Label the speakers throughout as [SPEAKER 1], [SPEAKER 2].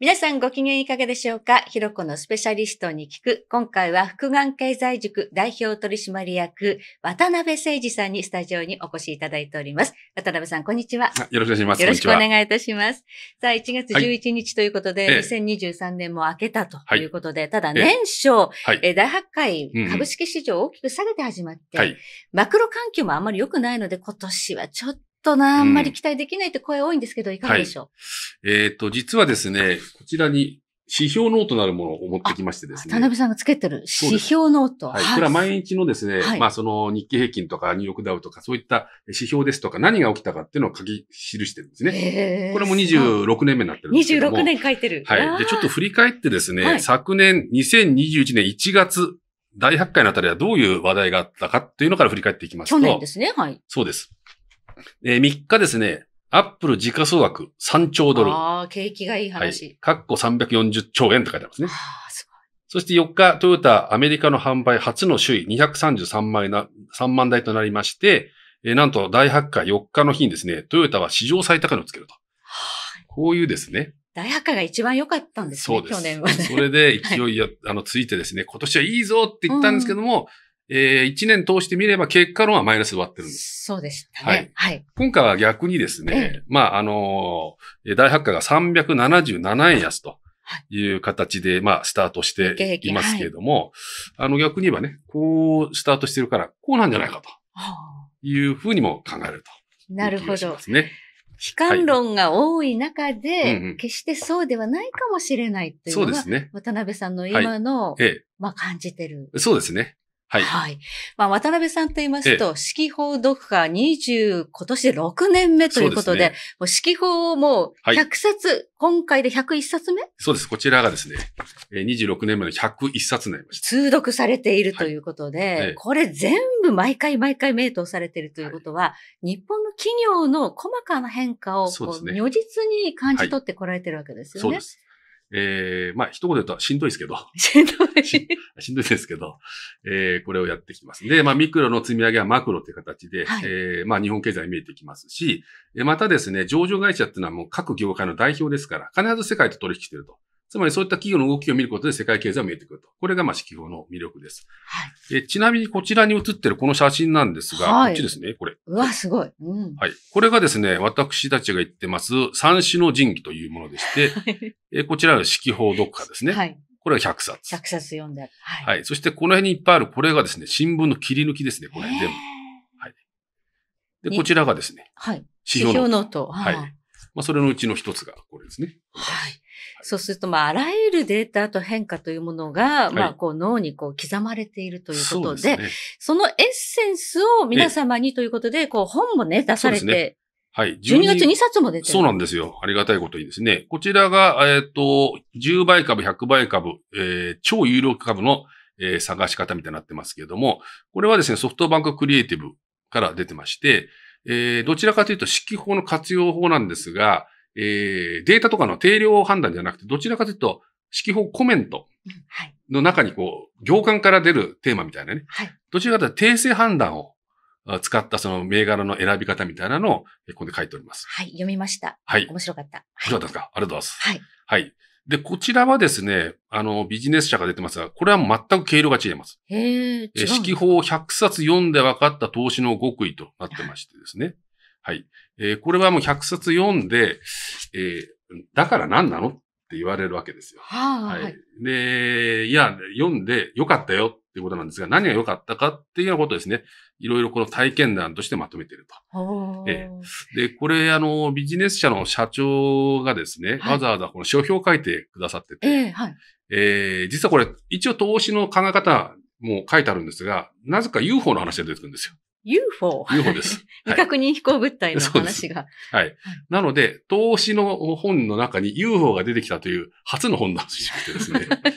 [SPEAKER 1] 皆さんご機嫌いかがでしょうかひろこのスペシャリストに聞く、今回は福眼経済塾代表取締役、渡辺誠二さんにスタジオにお越しいただいております。渡辺さん、こんにちは。
[SPEAKER 2] よろしくお願いします。よろしくお願
[SPEAKER 1] いいたします。さあ、1月11日ということで、はい、2023年も明けたということで、ただ年初、大発会株式市場大きく下げて始まって、うんマクロ環境もあんまり良くないので、今年はちょっととな、あんまり期待できないって声多いんですけど、いかがでしょ
[SPEAKER 2] う、はい、えっ、ー、と、実はですね、こちらに指標ノートなるものを持ってきましてですね。田辺
[SPEAKER 1] さんがつけてる指標ノート。はい。これは毎
[SPEAKER 2] 日のですね、はい、まあその日経平均とかニューヨークダウとかそういった指標ですとか何が起きたかっていうのを書き記してるんですね。これも26年目になってるんですけども。26年書いてる。はい。で、ちょっと振り返ってですね、はい、昨年2021年1月大発会のあたりはどういう話題があったかっていうのから振り返っていきますと。去年ですね、はい。そうです。えー、3日ですね、アップル時価総額3兆ドル。
[SPEAKER 1] ああ、景気がいい話。はい。
[SPEAKER 2] かっこ340兆円って書いてありますね。ああ、すごい。そして4日、トヨタアメリカの販売初の首位233万な3万台となりまして、えー、なんと大発火4日の日にですね、トヨタは史上最高値をつけると。はい。こういうですね。
[SPEAKER 1] 大発火が一番良かったんですね、そうです去年は、ね。そ
[SPEAKER 2] れで勢いや、はい、あの、ついてですね、今年はいいぞって言ったんですけども、うんえー、1年通してみれば結果論はマイナスで割ってるんです。
[SPEAKER 1] そうでしたね。はい。はい、
[SPEAKER 2] 今回は逆にですね、まあ、あのー、大発価が377円安と。いう形で、まあ、スタートしていますけれども、はい、あの、逆に言えばね、こう、スタートしてるから、こうなんじゃないかと。いうふうにも考える
[SPEAKER 1] と、ね、なるほど。ね。悲観論が多い中で、決してそうではないかもしれないというのが、そうですね。渡辺さんの今の、はいええ、まあ感じてる。
[SPEAKER 2] そうですね。はい。はい。
[SPEAKER 1] まあ、渡辺さんと言いますと、四季法読破20、今年で6年目ということで、でね、もう四季法をもう100冊、はい、今回で101冊目
[SPEAKER 2] そうです。こちらがですね、26年目の101冊になりまし
[SPEAKER 1] た。通読されているということで、はい、これ全部毎回毎回名刀されているということは、はい、日本の企業の細かな変化をね、如実に感じ取ってこられてるわけですよね。そうです。
[SPEAKER 2] えー、まあ、一言で言うとしんどいですけど。しんどいし。しんどいですけど、えー、これをやってきます。で、まあ、ミクロの積み上げはマクロという形で、はい、えー、まあ、日本経済見えてきますし、またですね、上場会社っていうのはもう各業界の代表ですから、必ず世界と取引してると。つまりそういった企業の動きを見ることで世界経済が見えてくると。これがまあ四季法の魅力です。はい、えちなみにこちらに写ってるこの写真なんですが、はい、こっちですね、これ。うわ、すごい、うん、はい。これがですね、私たちが言ってます三種の神器というものでして、えこちらの指揮法読破ですね。はい。これが100冊。
[SPEAKER 1] 100冊読んではい。
[SPEAKER 2] はい。そしてこの辺にいっぱいある、これがですね、新聞の切り抜きですね、この辺全部。はい。で、こちらがですね。
[SPEAKER 1] はい。指標ノート。はい。
[SPEAKER 2] まあ、それのうちの一つがこれですね。は
[SPEAKER 1] い。そうすると、まあ、あらゆるデータと変化というものが、はい、まあ、こう、脳にこう、刻まれているということで、そ、ね、そのエッセンスを皆様にということで、こう、本もね、出されて、
[SPEAKER 2] はい。12, 12月2冊も出てる。そうなんですよ。ありがたいことにですね。こちらが、えっ、ー、と、10倍株、100倍株、えー、超有力株の、えー、探し方みたいになってますけれども、これはですね、ソフトバンククリエイティブから出てまして、えー、どちらかというと、指揮法の活用法なんですが、えー、データとかの定量判断じゃなくて、どちらかというと、指揮法コメントの中にこう、行間から出るテーマみたいなね。はい、どちらかというと訂正判断を使ったその銘柄の選び方みたいなのを、ここで書いております。はい、読みました。はい。面白かった。面白かったですか、はい、ありがとうございます。はい。はい。で、こちらはですね、あの、ビジネス社が出てますが、これは全く経路が違います。
[SPEAKER 1] へえ。指揮
[SPEAKER 2] 法100冊読んで分かった投資の極意となってましてですね。はい。えー、これはもう100冊読んで、えー、だから何なのって言われるわけですよ。
[SPEAKER 1] はい、はい。
[SPEAKER 2] で、いや、読んでよかったよっていうことなんですが、何が良かったかっていうようなことですね。いろいろこの体験談としてまとめていると。えで、これ、あの、ビジネス社の社長がですね、はい、わざわざこの書評を書いてくださってて、えー、はい、えー、実はこれ、一応投資の考え方も書いてあるんですが、なぜか UFO の話が出てくるんですよ。
[SPEAKER 1] UFO? UFO です。未確認飛行物体の話が。
[SPEAKER 2] はい。なので、投資の本の中に UFO が出てきたという初の本なんですね。はい、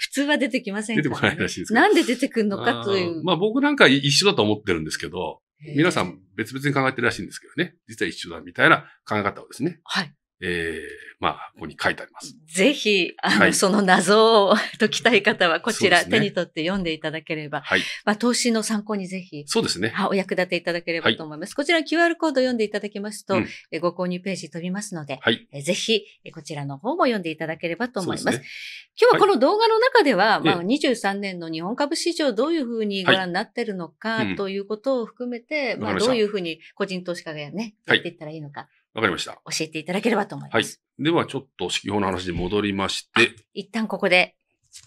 [SPEAKER 1] 普通は出てきませんか、ね、出てこ
[SPEAKER 2] ないらしいです。なん
[SPEAKER 1] で出てくるのかという。
[SPEAKER 2] あまあ僕なんか一緒だと思ってるんですけど、皆さん別々に考えてるらしいんですけどね。実は一緒だみたいな考え方をですね。はい。えー、まあ、ここに書いてあります。
[SPEAKER 1] ぜひ、あの、はい、その謎を解きたい方は、こちら、ね、手に取って読んでいただければ、はい、まあ、投資の参考にぜひ、
[SPEAKER 2] そうですね。お
[SPEAKER 1] 役立ていただければと思います。はい、こちら QR コード読んでいただきますと、うん、ご購入ページ飛びますので、はい、ぜひ、こちらの方も読んでいただければと思います。すね、今日はこの動画の中では、まあ、23年の日本株市場どういうふうにご覧になってるのか、ということを含めて、うん、まあ、どういうふうに個人投資家がね、やっていったらいいのか。わかりました。教えていただければと思
[SPEAKER 2] います。はい。ではちょっと指揮法の話に戻りまして。
[SPEAKER 1] 一旦ここで、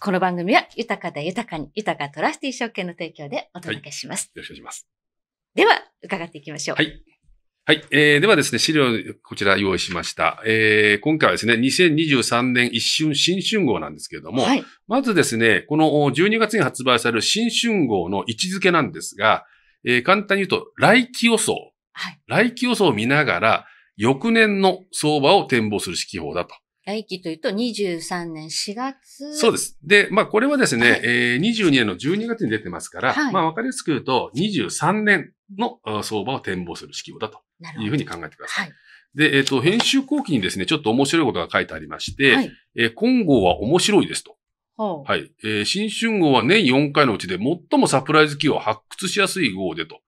[SPEAKER 1] この番組は豊かで豊かに、豊かトラスティ証券の提供で
[SPEAKER 2] お届けします、はい。よろしくお願いします。
[SPEAKER 1] では、伺っていきま
[SPEAKER 2] しょう。はい。はい。えー、ではですね、資料、こちら用意しました。えー、今回はですね、2023年一瞬新春号なんですけれども、はい、まずですね、この12月に発売される新春号の位置づけなんですが、えー、簡単に言うと、来期予想。はい、来期予想を見ながら、翌年の相場を展望する指揮法だと。
[SPEAKER 1] 来期というと23年4月。そう
[SPEAKER 2] です。で、まあこれはですね、はい、えー、22年の12月に出てますから、はい、まあわかりやすく言うと23年の相場を展望する指揮法だというふうに考えてください。はい、で、えっ、ー、と、編集後期にですね、ちょっと面白いことが書いてありまして、はい、えー、今後は面白いですと。はい。えー、新春号は年4回のうちで最もサプライズ企業を発掘しやすい号でと。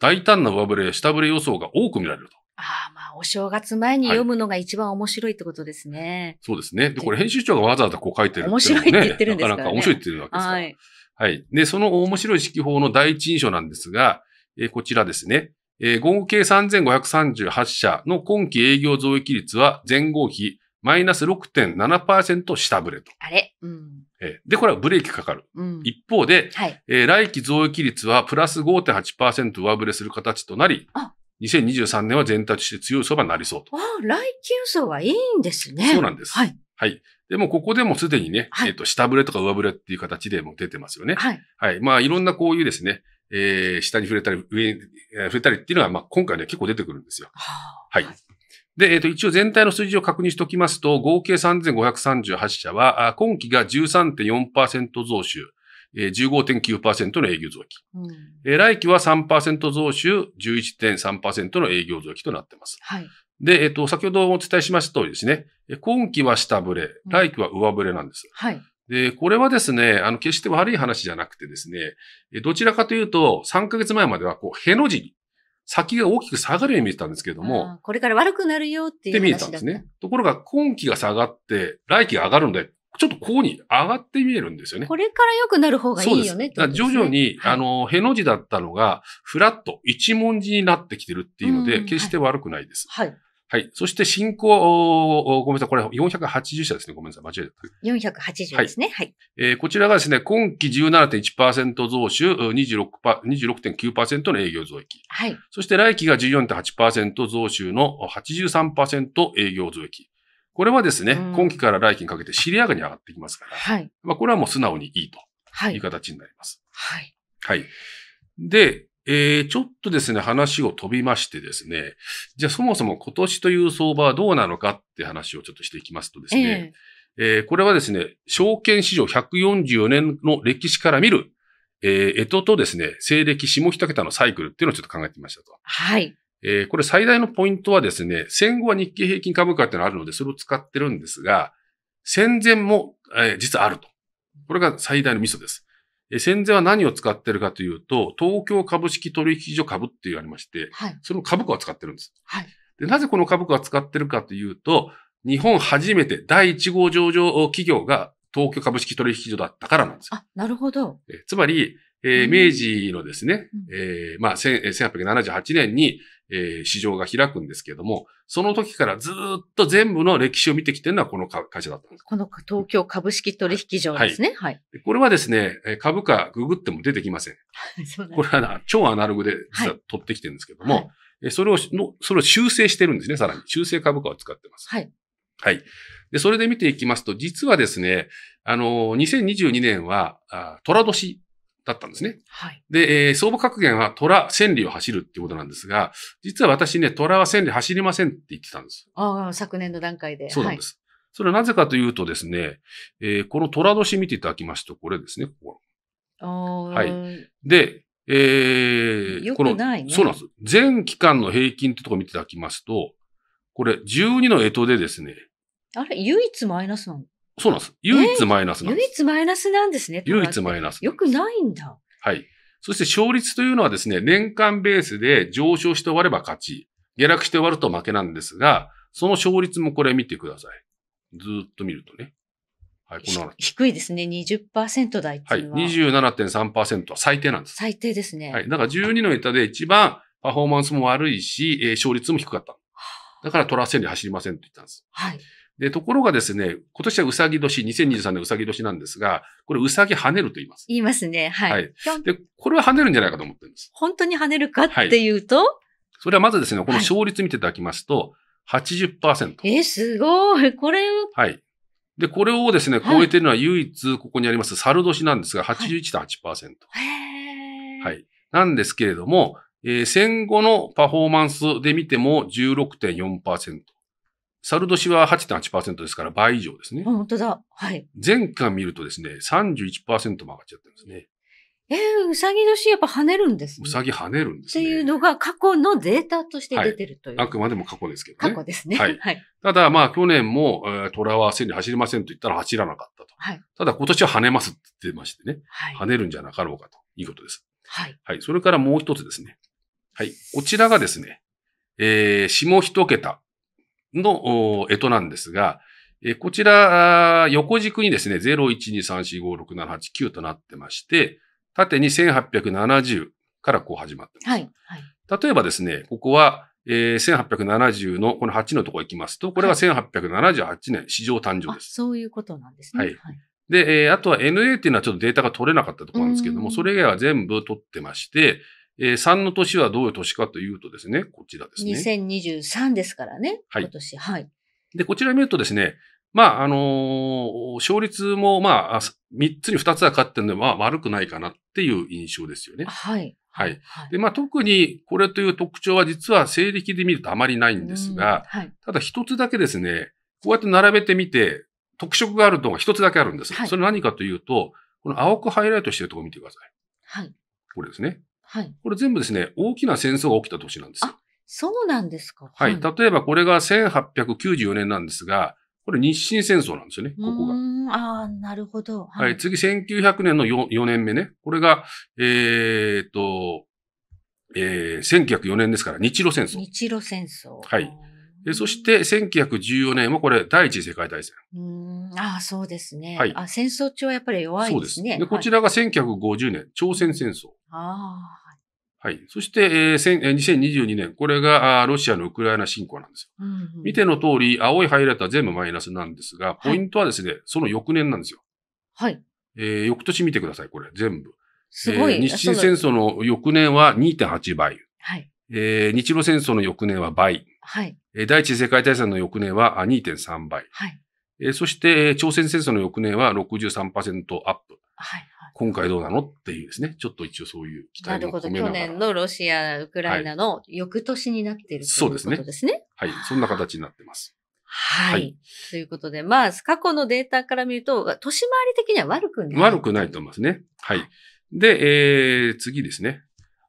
[SPEAKER 2] 大胆な上振れや下振れ予想が多く見られると。ああ、
[SPEAKER 1] まあ、お正月前に読むのが一番面白いってことですね。
[SPEAKER 2] はい、そうですね。で、これ編集長がわざわざこう書いてる、ね、面白いって言ってるんですか、ね、なかなか面白いって言ってるわけですから。はい。はい。で、その面白い式法の第一印象なんですが、えー、こちらですね。えー、合計3538社の今期営業増益率は前後比マイナス6.7%下振れと。
[SPEAKER 1] あれ、うん、
[SPEAKER 2] えー、で、これはブレーキかかる。うん、一方で、はいえー、来期増益率はプラス5.8%上振れする形となり、あ2023年は全体として強い相場になりそうと。
[SPEAKER 1] ああ、来予想はいいんですね。そうなんです。は
[SPEAKER 2] い。はい。でも、ここでもすでにね、はい、えっ、ー、と、下振れとか上振れっていう形でも出てますよね。はい。はい。まあ、いろんなこういうですね、えー、下に触れたり、上に触れたりっていうのは、まあ、今回ね、結構出てくるんですよ。は、はい。で、えっ、ー、と、一応全体の数字を確認しておきますと、合計3538社は、今期が13.4%増収、えー、15.9%の営業増益。うんえ来期は3%増収、11.3%の営業増益となっています。はい。で、えっ、と、先ほどお伝えしました通りですね、今期は下振れ、来期は上振れなんです。うん、はい。で、これはですね、あの、決して悪い話じゃなくてですね、どちらかというと、3ヶ月前までは、こう、への字に、先が大きく下がるように見えたんですけれども、
[SPEAKER 1] これから悪くなるよっていう話だった。って見えたんですね。
[SPEAKER 2] ところが、今期が下がって、来期が上がるんだよ。ちょっとここに上がって見えるんですよね。こ
[SPEAKER 1] れから良くなる方がいいよね。そうです徐々
[SPEAKER 2] に、はい、あの、への字だったのが、フラット、一文字になってきてるっていうので、決して悪くないです。はい。はい。そして進行、ごめんなさい。これ480社ですね。ごめんなさい。間違
[SPEAKER 1] えた。480ですね。は
[SPEAKER 2] い。はい、えー、こちらがですね、今期17.1%増収26、26.9%の営業増益。はい。そして来期が14.8%増収の83%営業増益。これはですね、うん、今期から来期にかけて尻上がりに上がってきますから、はい。まあ、これはもう素直にいいと。はい。いう形になります。はい。はい。で、えー、ちょっとですね、話を飛びましてですね、じゃあそもそも今年という相場はどうなのかって話をちょっとしていきますとですね、えー、えー、これはですね、証券市場144年の歴史から見る、えー、ととですね、西暦下一桁のサイクルっていうのをちょっと考えてみましたと。はい。えー、これ最大のポイントはですね、戦後は日経平均株価っていうのがあるので、それを使ってるんですが、戦前も、えー、実はあると。これが最大のミソです。えー、戦前は何を使ってるかというと、東京株式取引所株っていうありまして、はい、その株価を使ってるんです。はい、でなぜこの株価を使ってるかというと、日本初めて第1号上場企業が東京株式取引所だったからなんですよ。あ、
[SPEAKER 1] なるほど。
[SPEAKER 2] えー、つまり、えー、明治のですね、うん、えー、まあ、1878年に、えー、市場が開くんですけれども、その時からずっと全部の歴史を見てきてるのはこの会社だったんで
[SPEAKER 1] す。この東京株式取引所ですね。はい。はい、
[SPEAKER 2] これはですね、株価ググっても出てきません。
[SPEAKER 1] そうこれ
[SPEAKER 2] は超アナログで実は取ってきてるんですけども、はい、それをの、それを修正してるんですね、さらに。修正株価を使ってます。はい。はい。で、それで見ていきますと、実はですね、あの、2022年は、あ虎年だったんですね。はい、で、えー、相場格言は虎、千里を走るっていうことなんですが、実は私ね、虎は千里走りませんって言ってたんです。
[SPEAKER 1] ああ、昨年の段階で。そうなんで
[SPEAKER 2] す。はい、それはなぜかというとですね、えー、この虎年見ていただきますと、これですね、ここ。はい。で、えー、よくない、ね、そうなんです。全期間の平均ってとこ見ていただきますと、これ、12の江戸でですね。
[SPEAKER 1] あれ、唯一マイナスなの
[SPEAKER 2] そうなんです。唯一マイナスなんです。
[SPEAKER 1] 唯一マイナスなんですね。唯一マイナス。よくないん
[SPEAKER 2] だ。はい。そして勝率というのはですね、年間ベースで上昇して終われば勝ち、下落して終わると負けなんですが、その勝率もこれ見てください。ずっと見るとね。はい、この低
[SPEAKER 1] いですね。20%台っていうのは。は
[SPEAKER 2] い、27.3%は最低なんです。
[SPEAKER 1] 最低ですね。は
[SPEAKER 2] い。だから12の板で一番パフォーマンスも悪いし、えー、勝率も低かった。だからトラスせで走りませんと言ったんです。はい。で、ところがですね、今年はうさぎ年、2023年うさぎ年なんですが、これうさぎ跳ねると言います。
[SPEAKER 1] 言いますね。はい。はい、で、
[SPEAKER 2] これは跳ねるんじゃないかと思ってるんで
[SPEAKER 1] す。本当に跳ねるかっていうと、はい、
[SPEAKER 2] それはまずですね、この勝率見ていただきますと、はい、80%。
[SPEAKER 1] えすごい。これ。
[SPEAKER 2] はい。で、これをですね、超えてるのは唯一ここにあります猿年なんですが、81.8%。はい。はい。なんですけれども、えー、戦後のパフォーマンスで見ても16.4%。ル年は8.8%ですから倍以上ですね。本当だ。はい。前回見るとですね、31%も上がっちゃってるんですね。
[SPEAKER 1] えー、うさぎ年やっぱ跳ねるんですね。う
[SPEAKER 2] さぎ跳ねるんで
[SPEAKER 1] すね。っていうのが過去のデータとして出てるという。は
[SPEAKER 2] い、あくまでも過去ですけど
[SPEAKER 1] ね。過去ですね。はい。はい、
[SPEAKER 2] ただまあ去年も、えー、虎は線に走りませんと言ったら走らなかったと。はい。ただ今年は跳ねますって言ってましてね。はい。跳ねるんじゃなかろうかということです。はい。はい。それからもう一つですね。はい。こちらがですね、えー、下一桁、のえとなんですが、えこちら、横軸にですね、012345678となってまして、縦に1870からこう始まってます。はい。はい、例えばですね、ここは、えー、1870のこの8のところ行きますと、これは1878年、史上誕生です。
[SPEAKER 1] そういうことなんですね。はい。
[SPEAKER 2] はい、で、えー、あとは NA っていうのはちょっとデータが取れなかったところなんですけども、それ以外は全部取ってまして、えー、3の年はどういう年かというとですね、こちらですね。
[SPEAKER 1] 2023ですからね、
[SPEAKER 2] はい、今年。はい。で、こちら見るとですね、まあ、あのー、勝率も、まあ、3つに2つは勝ってるので、まあ、悪くないかなっていう印象ですよね。はい。はい。で、まあ、特にこれという特徴は実は西暦で見るとあまりないんですが、はい、ただ一つだけですね、こうやって並べてみて、特色があるのが一つだけあるんです。はい、それ何かというと、この青くハイライトしてるところ見てください。はい。これですね。はい、これ全部ですね、大きな戦争が起きた年なんですよ。あ、そ
[SPEAKER 1] うなんですか。
[SPEAKER 2] はい。はい、例えばこれが1894年なんですが、これ日清戦争なんですよね、こ
[SPEAKER 1] こが。ああ、なるほど。はい、はい、
[SPEAKER 2] 次1900年の 4, 4年目ね。これが、えー、っと、えー、1904年ですから、日露戦争。
[SPEAKER 1] 日露戦争。
[SPEAKER 2] はい。で、そして1914年もこれ第一次世界大戦。う
[SPEAKER 1] んああ、そうですね。はい、あ戦争中はやっぱり弱いですね。そうです。でこちら
[SPEAKER 2] が1950年、朝鮮戦争。
[SPEAKER 1] ああ。
[SPEAKER 2] はい。そして、えー、2022年、これがあロシアのウクライナ侵攻なんですよ。うんうん、見ての通り、青いハイライトは全部マイナスなんですが、ポイントはですね、はい、その翌年なんですよ。はい。えー、翌年見てください、これ、全部。すごい。えー、日清戦争の翌年は2.8倍。はい。えー、日露戦争の翌年は倍。はい。第一次世界大戦の翌年は2.3倍。はいえー、そして、朝鮮戦争の翌年は63%アップ。はい。今回どうなのっていうですね、ちょっと一応そういう期待も込めながら。なるほど。去年
[SPEAKER 1] のロシア、ウクライナの翌年になっている、ということですね。
[SPEAKER 2] はい。そんな形になってます。は
[SPEAKER 1] い、はい。ということで、まあ、過去のデータから見ると、年回り的には悪くな
[SPEAKER 2] い。悪くないと思いますね。はい。で、えー、次ですね。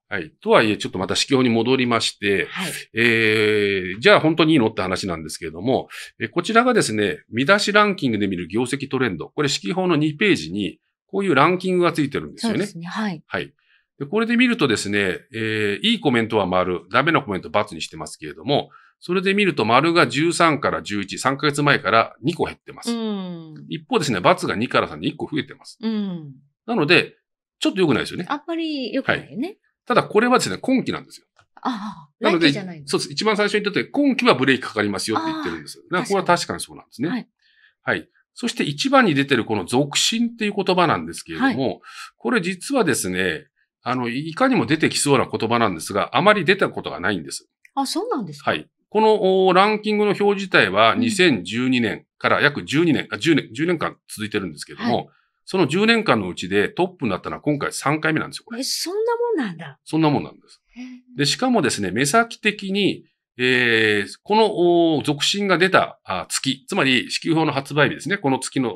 [SPEAKER 2] はい。とはいえ、ちょっとまた指標に戻りまして、はい、えー、じゃあ本当にいいのって話なんですけれども、えこちらがですね、見出しランキングで見る業績トレンド、これ指標の2ページに、こういうランキングがついてるんですよね。そうですね。はい。はい。でこれで見るとですね、えー、いいコメントは丸、ダメなコメント×にしてますけれども、それで見ると丸が13から11、3ヶ月前から2個減ってます。一方ですね、×が2から3に1個増えてます。なので、ちょっと良くないですよね。あ
[SPEAKER 1] んまり良くないよね。はい
[SPEAKER 2] ただこれはですね、今期なんですよ。
[SPEAKER 1] ああ、なので、じゃないそ
[SPEAKER 2] うです。一番最初に言ってて、今期はブレーキかかりますよって言ってるんです。だからこれは確かにそうなんですね。はい、はい。そして一番に出てるこの続進っていう言葉なんですけれども、はい、これ実はですね、あの、いかにも出てきそうな言葉なんですが、あまり出たことがないんです。あ、そうなんですかはい。このランキングの表自体は2012年から約12年、あ10年、10年間続いてるんですけれども、はい、その10年間のうちでトップになったのは今回3回目なんです
[SPEAKER 1] よ、え、そんなもんなんだ。
[SPEAKER 2] そんなもんなんです。で、しかもですね、目先的に、えー、この続進が出た月、つまり支給法の発売日ですね、この月の、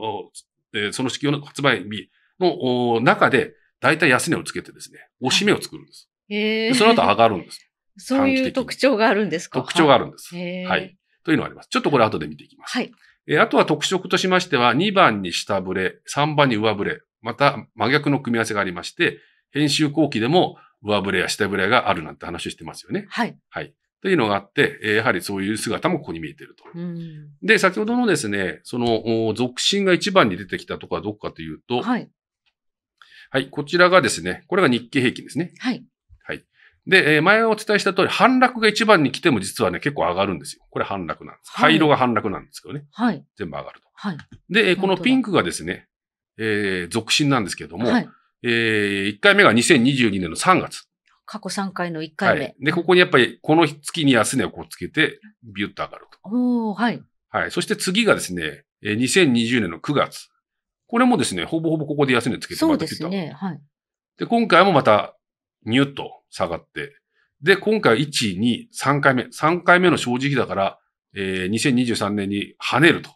[SPEAKER 2] えー、その支給法の発売日の中で、だいたい安値をつけてですね、押し目を作るんです。
[SPEAKER 1] はい、えで、その後
[SPEAKER 2] 上がるんです。
[SPEAKER 1] そういう特徴があるんですか特徴があるんです。はい。
[SPEAKER 2] というのがあります。ちょっとこれ後で見ていきます。はい。えあとは特色としましては、2番に下振れ、3番に上振れ、また真逆の組み合わせがありまして、編集後期でも上振れや下振れがあるなんて話をしてますよね。はい。はい。というのがあって、やはりそういう姿もここに見えていると。で、先ほどのですね、その、属心が1番に出てきたところはどこかというと、はい。はい、こちらがですね、これが日経平均ですね。はい。で、え前お伝えした通り、反落が一番に来ても実はね、結構上がるんですよ。これ反落なんです。灰色が反落なんですけどね。はい。全部上がると。はい。で、このピンクがですね、えー、続進なんですけども、はい、えー、1回目が2022年の3月。
[SPEAKER 1] 過去3回の1回目。はい、
[SPEAKER 2] で、ここにやっぱり、この月に安値をこうつけて、ビュッと上がる
[SPEAKER 1] と。おはい。
[SPEAKER 2] はい。そして次がですね、2020年の9月。これもですね、ほぼほぼここで安値つけてまたピュッと。そうですね。はい。で、今回もまたニュッと下がって、で、今回1、2、3回目、3回目の正直だから、えー、2023年に跳ねると。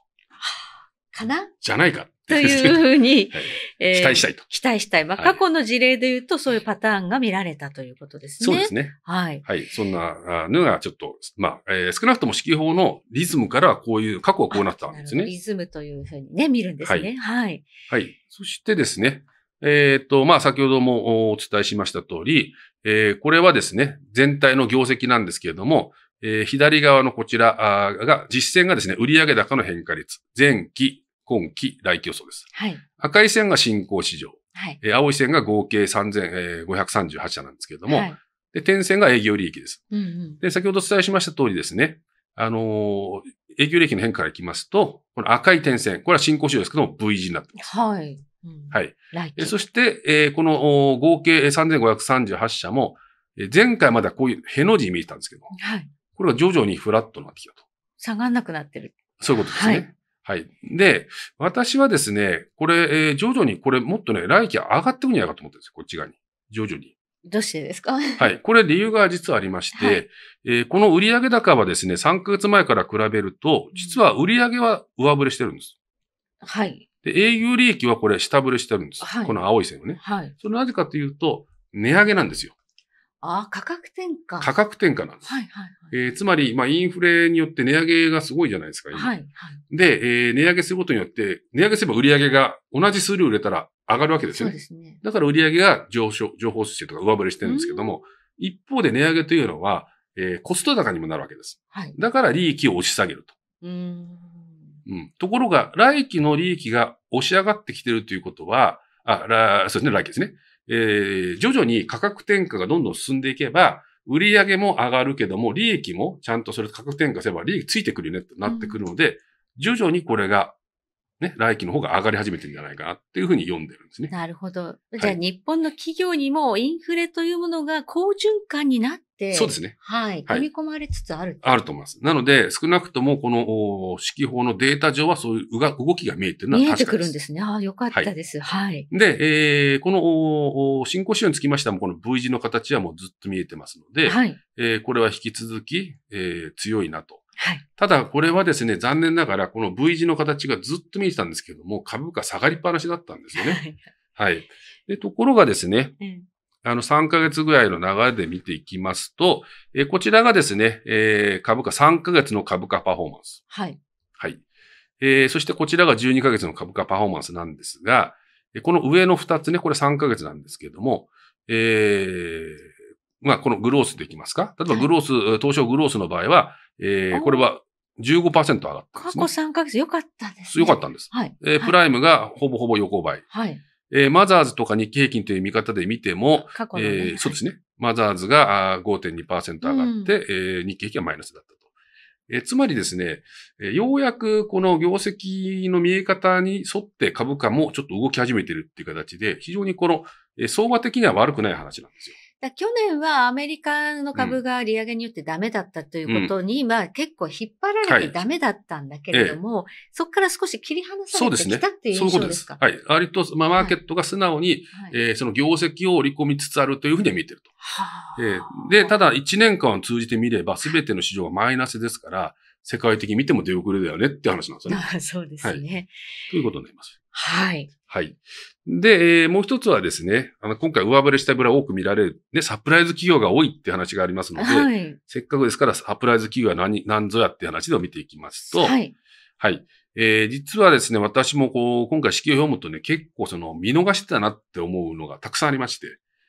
[SPEAKER 1] かなじ
[SPEAKER 2] ゃないか。というふう
[SPEAKER 1] に、はいえー、期待したいと。期待したい。まあ、過去の事例で言うと、そういうパターンが見られたということですね。そうですね。はい。
[SPEAKER 2] はい。そんなのが、ちょっと、まあ、えー、少なくとも指揮法のリズムからはこういう、過去はこうなったんですね。リ
[SPEAKER 1] ズムというふうにね、見るんですね。はい。はい。
[SPEAKER 2] はい、そしてですね、えっ、ー、と、まあ、先ほどもお伝えしました通り、えー、これはですね、全体の業績なんですけれども、えー、左側のこちらが、実践がですね、売上高の変化率、前期、今期、来期予想です。はい、赤い線が新興市場、はいえ青い線が合計3538社なんですけれども、はい、で点線が営業利益です、うんうん。で、先ほどお伝えしました通りですね、あのー、営業利益の変化からいきますと、この赤い点線、これは新興市場ですけども、V 字になってます。はいはい。そして、えー、この合計3538社も、前回まではこういうへの字見えたんですけど、はい、これが徐々にフラットになってきたと。
[SPEAKER 1] 下がんなくなってる。
[SPEAKER 2] そういうことですね。はい、はい。で、私はですね、これ、えー、徐々にこれもっとね、来期上がってくんじゃないかと思ってるんですよ、こっち側に。徐々に。
[SPEAKER 1] どうしてですかは
[SPEAKER 2] い。これ理由が実はありまして、はい、えー、この売上高はですね、3ヶ月前から比べると、実は売上は上振れしてるんです。はい。で、営業利益はこれ下振れしてるんです。はい、この青い線をね。はい。それなぜかというと、値上げなんですよ。
[SPEAKER 1] ああ、価格転嫁。価
[SPEAKER 2] 格転嫁なんです。はいはい、はい、えー、つまり、まあ、インフレによって値上げがすごいじゃないですか、はい、はい。で、えー、値上げすることによって、値上げすれば売り上げが同じ数量売れたら上がるわけですよね。そうですね。だから売り上げが上昇、情報出世とか上振れしてるんですけども、一方で値上げというのは、えー、コスト高にもなるわけです。はい。だから利益を押し下げると。うん。うん。ところが、来期の利益が押し上がってきてるということは、あ、らそうですね、来期ですね。えー、徐々に価格転嫁がどんどん進んでいけば、売上も上がるけども、利益もちゃんとそれ価格転嫁すれば利益ついてくるよねってなってくるので、うん、徐々にこれがね、来期の方が上がり始めてるんじゃないかなっていうふうに読んでる
[SPEAKER 1] んですね。なるほど。じゃあ、日本の企業にもインフレというものが好循環になって、そうですね。はい。組み込まれつつある、
[SPEAKER 2] はい、あると思います。なので、少なくともこの指揮法のデータ上はそういう動きが見えてるのは確かです。見えてくるんで
[SPEAKER 1] すね。ああ、よかったです。はい。はい、
[SPEAKER 2] で、えー、この進行資料につきましても、この V 字の形はもうずっと見えてますので、はいえー、これは引き続き、えー、強いなと。はい、ただ、これはですね、残念ながら、この V 字の形がずっと見えてたんですけども、株価下がりっぱなしだったんですよね。はい。で、ところがですね、うんあの、3ヶ月ぐらいの流れで見ていきますと、えこちらがですね、えー、株価、3ヶ月の株価パフォーマンス。はい。はい。えー、そしてこちらが12ヶ月の株価パフォーマンスなんですが、この上の2つね、これ3ヶ月なんですけども、えー、まあ、このグロースでいきますか例えばグロース、東証グロースの場合は、えー、これは15%上がった、ね、過去3
[SPEAKER 1] ヶ月良かったんです、ね、良かったんです。はい。えー、プライ
[SPEAKER 2] ムがほぼほぼ横ばい。はい。えー、マザーズとか日経平均という見方で見ても、過去ね、えー、そうですね。マザーズが5.2%上がって、うん、えー、日経平均はマイナスだったと。えー、つまりですね、えー、ようやくこの業績の見え方に沿って株価もちょっと動き始めてるっていう形で、非常にこの、えー、相場的には悪くない話なんですよ。
[SPEAKER 1] 去年はアメリカの株が利上げによってダメだったということに、うん、まあ結構引っ張られてダメだったんだけれども、はい、そこから少し切り離
[SPEAKER 2] されてきたっていう印象ですかそうですね。はい。割と、まあ、マーケットが素直に、はいえー、その業績を織り込みつつあるというふうには見てると。はえー、で、ただ1年間を通じてみれば、すべての市場がマイナスですから、世界的に見ても出遅れだよねって話なんですよね。あ
[SPEAKER 1] そうですね、はい、
[SPEAKER 2] ということになります。はい。はい。で、えー、もう一つはですね、あの、今回上振れしたいブラ多く見られる、ね、サプライズ企業が多いって話がありますので、はい、せっかくですからサプライズ企業は何、何ぞやって話で見ていきますと、はい。はい。えー、実はですね、私もこう、今回式を読むとね、結構その、見逃してたなって思うのがたくさんありまして。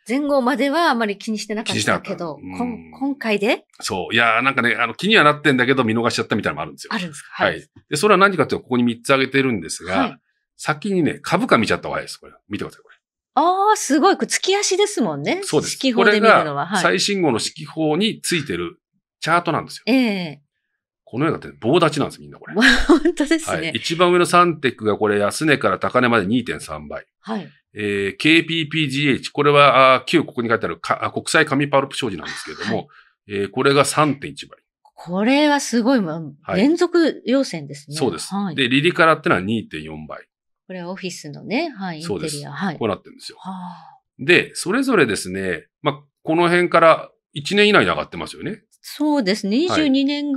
[SPEAKER 1] 前後まではあまり気にしてなかったけど、今回で
[SPEAKER 2] そう。いやなんかね、あの、気にはなってんだけど見逃しちゃったみたいなのもあるんですよ。あるんですか、はい、はい。で、それは何かっていうと、ここに3つ挙げてるんですが、はい先にね、株価見ちゃった方がいいです、これ。見てください、これ。
[SPEAKER 1] ああ、すごい。き足ですもんね。そうです。これ法で見るのは。はい、最
[SPEAKER 2] 新号の指揮法についてるチャートなんですよ。ええー、このようなって棒立ちなんです、みんなこれ。
[SPEAKER 1] 本当ですね、はい。一
[SPEAKER 2] 番上のサンテックがこれ、安値から高値まで2.3倍。はい。えー、KPPGH、これは、あ旧ここに書いてあるか国際紙パルプ商事なんですけれども、はい、えー、これが3.1倍。
[SPEAKER 1] これはすごい、連続要線ですね。はい、そうです、は
[SPEAKER 2] い、で、リリからってのは2.4倍。
[SPEAKER 1] これはオフィスのね、はい、インテリア。はい。こ
[SPEAKER 2] うなってるんですよ。で、それぞれですね、まあ、この辺から1年以内に上がってますよね。
[SPEAKER 1] そうですね。22年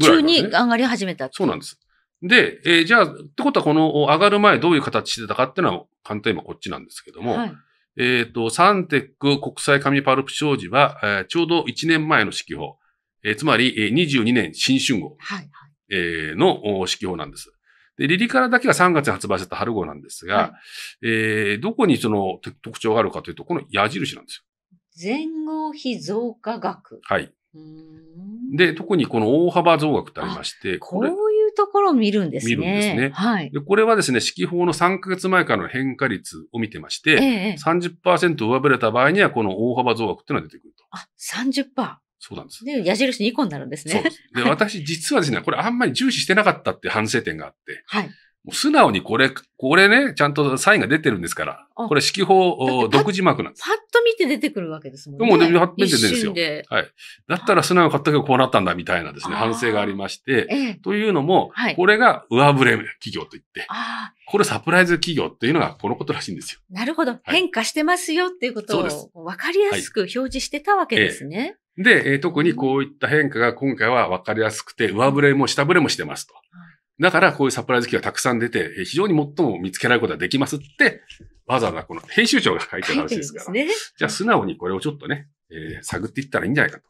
[SPEAKER 1] 中に上がり始めた、ね、そうなんです。
[SPEAKER 2] で、えー、じゃあ、ってことはこの上がる前どういう形してたかっていうのは、簡単に今こっちなんですけども、はい、えっ、と、サンテック国際紙パルプ商事は、えー、ちょうど1年前の指揮法、えー、つまり、えー、22年新春号、はいえー、の指揮法なんです。で、リリカラだけが3月発売された春号なんですが、はい、えー、どこにその特徴があるかというと、この矢印なんですよ。
[SPEAKER 1] 前後比増加額。
[SPEAKER 2] はい。で、特にこの大幅増額ってありまして、こういう
[SPEAKER 1] ところを見るんですね。見るんですね。はい。で、
[SPEAKER 2] これはですね、四季法の3ヶ月前からの変化率を見てまして、ええ、30%上振れた場合には、この大幅増額っていうのが出てくると。
[SPEAKER 1] あ、30%。そうなんです。で、矢印2個になるんですね。そうです。
[SPEAKER 2] で、私実はですね、これあんまり重視してなかったって反省点があって。はい。もう素直にこれ、これね、ちゃんとサインが出てるんですから、これ式法独自幕なんです。
[SPEAKER 1] パッと見て出てくるわけですもんね。もうパッと見て出てるんですよ。
[SPEAKER 2] はい。だったら素直に買ったけどこうなったんだみたいなですね、反省がありまして、ええというのも、はい、これが上振れ企業といって、ああ。これサプライズ企業っていうのがこのことらしいんですよ。
[SPEAKER 1] なるほど。はい、変化してますよっていうことを分かりやすく表示してたわけですね。
[SPEAKER 2] で、えー、特にこういった変化が今回は分かりやすくて、上振れも下振れもしてますと。だからこういうサプライズ機がたくさん出て、え非常に最も見つけられることができますって、わざわざこの編集長が書いてる話ですから。ね、じゃあ素直にこれをちょっとね、えー、探っていったらいいんじゃないか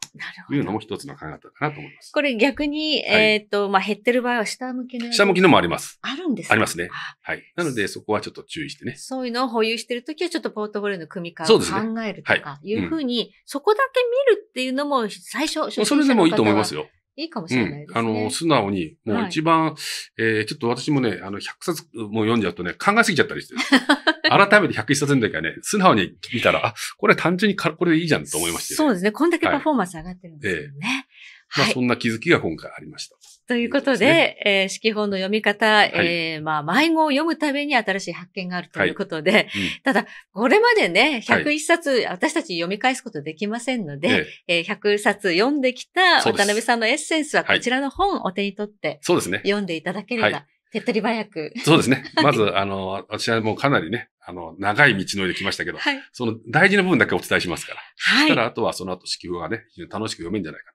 [SPEAKER 2] というのも一つの考え方かなと思いま
[SPEAKER 1] す。これ逆に、えっ、ー、と、まあ、減ってる場合は下向きの。下向きのもあります。あるんですかあります
[SPEAKER 2] ね。はい。なので、そこはちょっと注意してね。
[SPEAKER 1] そういうのを保有してるときは、ちょっとポートフォリオの組み替えを考えるとか、いうふうに、そこだけ見るっていうのも最初、初それでもいいと思いますよ。いいかもしれない、ね、うん、あの、素
[SPEAKER 2] 直に、もう一番、はい、えー、ちょっと私もね、あの、100冊も読んじゃうとね、考えすぎちゃったりしてる。改めて101冊の時はね、素直に見たら、あ、これ単純にこれでいいじゃんと思いました、ね、そうですね。こんだけパフ
[SPEAKER 1] ォーマンス上がってる
[SPEAKER 2] んですよね。はいえー、まあ、そんな気づきが今回ありました。
[SPEAKER 1] ということで、ねえー、季本の読み方、はい、えー、まあ、迷子を読むために新しい発見があるということで、はいうん、ただ、これまでね、101冊、私たち読み返すことできませんので、ね、えー、100冊読んできた渡辺さんのエッセンスはこちらの本をお手に取って、そうですね。読んでいただければ、手っ取り早く。
[SPEAKER 2] そうですね。まず、あの、私はもうかなりね、あの、長い道のりで来ましたけど、はい、その大事な部分だけお伝えしますから。はい。そしたら、あとはその後、式譜がね、楽しく読めるんじゃないか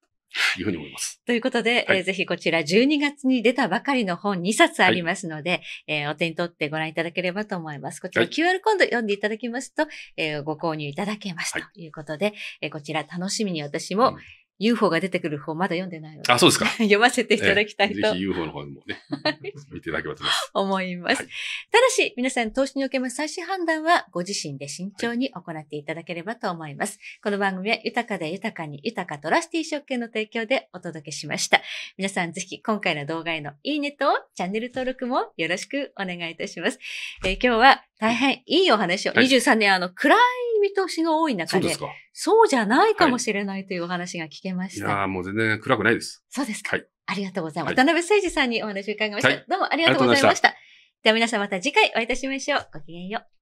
[SPEAKER 2] というふうに思います。
[SPEAKER 1] ということで、はい、えー、ぜひこちら12月に出たばかりの本2冊ありますので、はい、えー、お手に取ってご覧いただければと思います。こちら QR コード読んでいただきますと、えー、ご購入いただけますということで、えこちら楽しみに私も、うん UFO が出てくる方まだ読んでないので。あ、そうですか。読ませていただきたいと、ええ、ぜひ UFO の方
[SPEAKER 2] にもね、見ていただければと
[SPEAKER 1] 思います。はい、ただし、皆さん投資におけます最終判断はご自身で慎重に行っていただければと思います。はい、この番組は豊かで豊かに豊かトラスティー証券の提供でお届けしました。皆さんぜひ今回の動画へのいいねとチャンネル登録もよろしくお願いいたします。えー、今日は大変いいお話を、はい、23年あの暗い見通しが多い中で、そうそうじゃないかもしれないというお話が聞けました。はい、い
[SPEAKER 2] やもう全然暗くないです。そうですか。はい。ありがとうございます。渡辺
[SPEAKER 1] 誠二さんにお話を伺いました。どうもありがとうございました。じゃあ皆さんまた次回お会いいたしましょう。ごきげんよう。